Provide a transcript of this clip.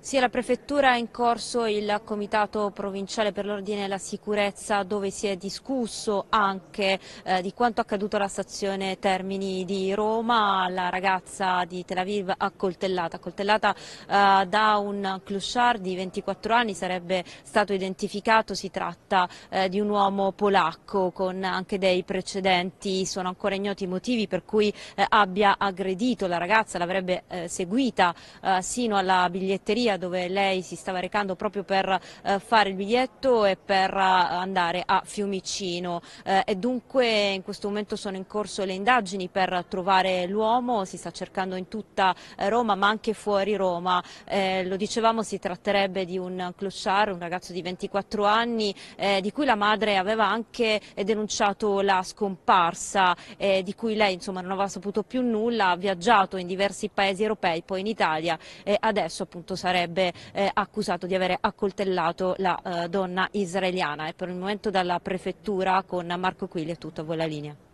Sì, alla prefettura è in corso il Comitato Provinciale per l'Ordine e la Sicurezza dove si è discusso anche eh, di quanto accaduto alla stazione Termini di Roma, la ragazza di Tel Aviv accoltellata, accoltellata eh, da un clochard di 24 anni, sarebbe stato identificato, si tratta eh, di un uomo polacco con anche dei precedenti, sono ancora ignoti i motivi per cui eh, abbia aggredito la ragazza, l'avrebbe eh, seguita eh, sino alla biglietteria via dove lei si stava recando proprio per eh, fare il biglietto e per eh, andare a Fiumicino. Eh, e dunque in questo momento sono in corso le indagini per trovare l'uomo, si sta cercando in tutta Roma ma anche fuori Roma. lo dicevamo si tratterebbe di un clochard, un ragazzo di 24 anni di cui la madre aveva anche denunciato la scomparsa, di cui lei insomma, non aveva saputo più nulla, ha viaggiato in diversi paesi europei, poi in Italia e adesso appunto sarebbe sarebbe eh, accusato di aver accoltellato la eh, donna israeliana. E per il momento dalla prefettura con Marco Quilli è tutto, a voi la linea.